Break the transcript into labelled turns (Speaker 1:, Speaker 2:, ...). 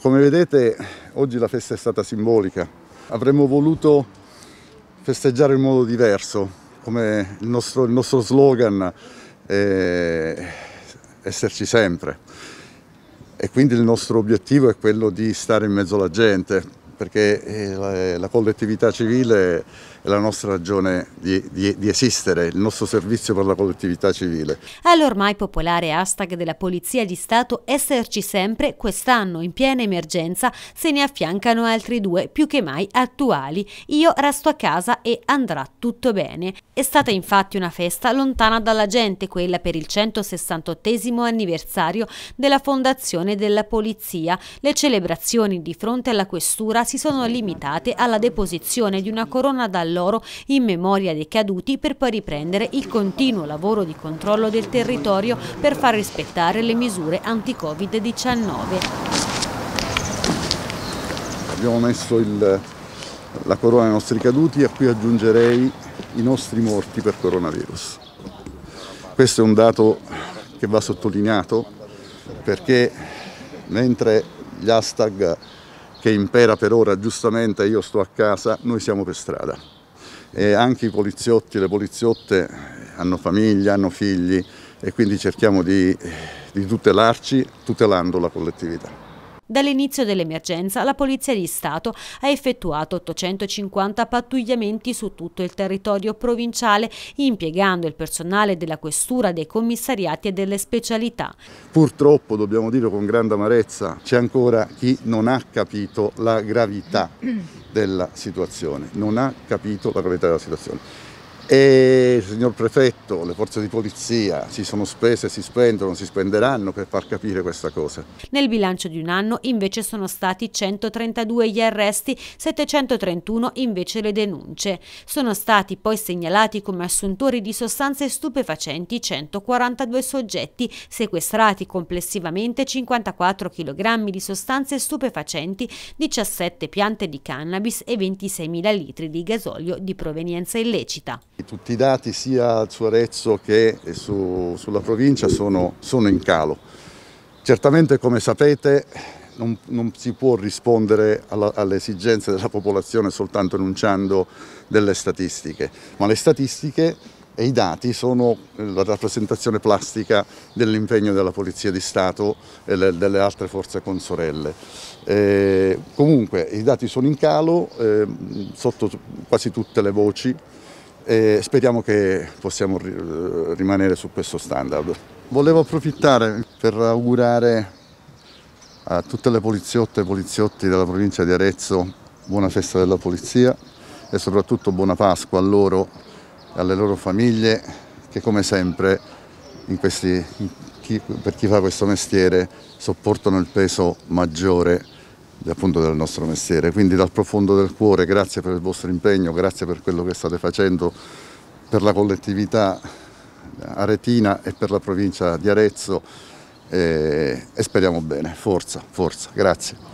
Speaker 1: Come vedete oggi la festa è stata simbolica, avremmo voluto festeggiare in modo diverso, come il nostro, il nostro slogan è eh, esserci sempre e quindi il nostro obiettivo è quello di stare in mezzo alla gente, perché eh, la collettività civile è la nostra ragione di, di, di, esistere, il nostro servizio per la collettività civile.
Speaker 2: All'ormai popolare hashtag della Polizia di Stato esserci sempre, quest'anno in piena emergenza se ne affiancano altri due più che mai attuali. Io resto a casa e andrà tutto bene. È stata infatti una festa lontana dalla gente, quella per il 168 anniversario della fondazione della Polizia. Le celebrazioni di fronte alla questura si si sono limitate alla deposizione di una corona d'alloro in memoria dei caduti per poi riprendere il continuo lavoro di controllo del territorio per far rispettare le misure anti-Covid-19.
Speaker 1: Abbiamo messo il, la corona ai nostri caduti e a cui aggiungerei i nostri morti per coronavirus. Questo è un dato che va sottolineato perché mentre gli hashtag che impera per ora, giustamente io sto a casa, noi siamo per strada. E anche i poliziotti, e le poliziotte eh, hanno famiglia, hanno figli e quindi cerchiamo di, di tutelarci tutelando la collettività.
Speaker 2: Dall'inizio dell'emergenza la Polizia di Stato ha effettuato 850 pattugliamenti su tutto il territorio provinciale impiegando il personale della questura, dei commissariati e delle specialità.
Speaker 1: Purtroppo, dobbiamo dire con grande amarezza, c'è ancora chi non ha capito la gravità della situazione, non ha capito la gravità della situazione e signor prefetto, le forze di polizia si sono spese, si spendono, si spenderanno per far capire questa cosa.
Speaker 2: Nel bilancio di un anno invece sono stati 132 gli arresti, 731 invece le denunce. Sono stati poi segnalati come assuntori di sostanze stupefacenti 142 soggetti, sequestrati complessivamente 54 kg di sostanze stupefacenti, 17 piante di cannabis e 26.000 litri di gasolio di provenienza illecita.
Speaker 1: Tutti i dati sia su Arezzo che su, sulla provincia sono, sono, in calo. Certamente come sapete non, non si può rispondere alla, alle esigenze della popolazione soltanto enunciando delle statistiche, ma le statistiche e i dati sono la rappresentazione plastica dell'impegno della Polizia di Stato e le, delle altre forze consorelle. Eh, comunque i dati sono in calo eh, sotto quasi tutte le voci e speriamo che possiamo rimanere su questo standard. Volevo approfittare per augurare a tutte le poliziotte e poliziotti della provincia di Arezzo buona festa della polizia e soprattutto buona Pasqua a loro e alle loro famiglie che come sempre questi, chi, per chi fa questo mestiere sopportano il peso maggiore appunto del nostro mestiere. Quindi dal profondo del cuore grazie per il vostro impegno, grazie per quello che state facendo per la collettività aretina e per la provincia di Arezzo e, e speriamo bene. Forza, forza, grazie.